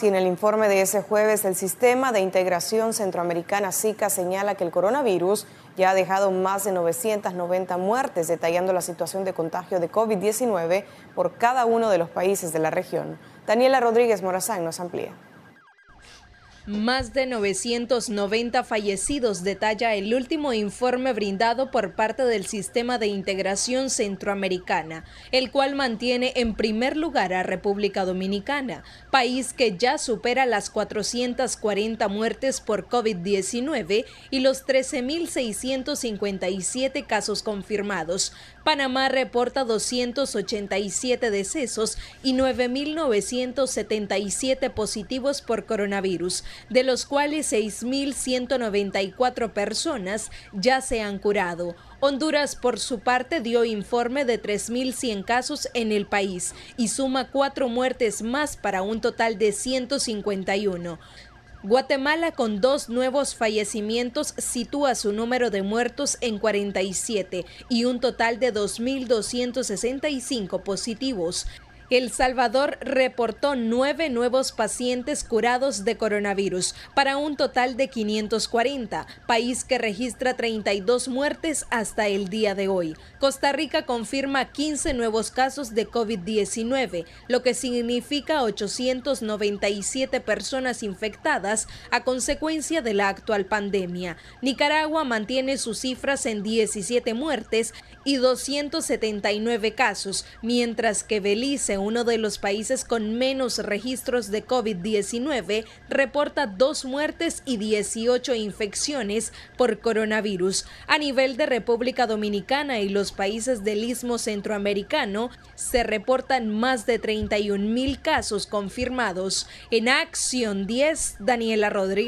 Y en el informe de ese jueves, el Sistema de Integración Centroamericana SICA señala que el coronavirus ya ha dejado más de 990 muertes, detallando la situación de contagio de COVID-19 por cada uno de los países de la región. Daniela Rodríguez Morazán nos amplía. Más de 990 fallecidos detalla el último informe brindado por parte del Sistema de Integración Centroamericana, el cual mantiene en primer lugar a República Dominicana, país que ya supera las 440 muertes por COVID-19 y los 13.657 casos confirmados. Panamá reporta 287 decesos y 9.977 positivos por coronavirus de los cuales 6.194 personas ya se han curado. Honduras, por su parte, dio informe de 3.100 casos en el país y suma cuatro muertes más para un total de 151. Guatemala con dos nuevos fallecimientos sitúa su número de muertos en 47 y un total de 2.265 positivos. El Salvador reportó nueve nuevos pacientes curados de coronavirus, para un total de 540, país que registra 32 muertes hasta el día de hoy. Costa Rica confirma 15 nuevos casos de COVID-19, lo que significa 897 personas infectadas a consecuencia de la actual pandemia. Nicaragua mantiene sus cifras en 17 muertes y 279 casos, mientras que Belice, uno de los países con menos registros de COVID-19, reporta dos muertes y 18 infecciones por coronavirus. A nivel de República Dominicana y los países del Istmo Centroamericano, se reportan más de 31 mil casos confirmados. En Acción 10, Daniela Rodríguez.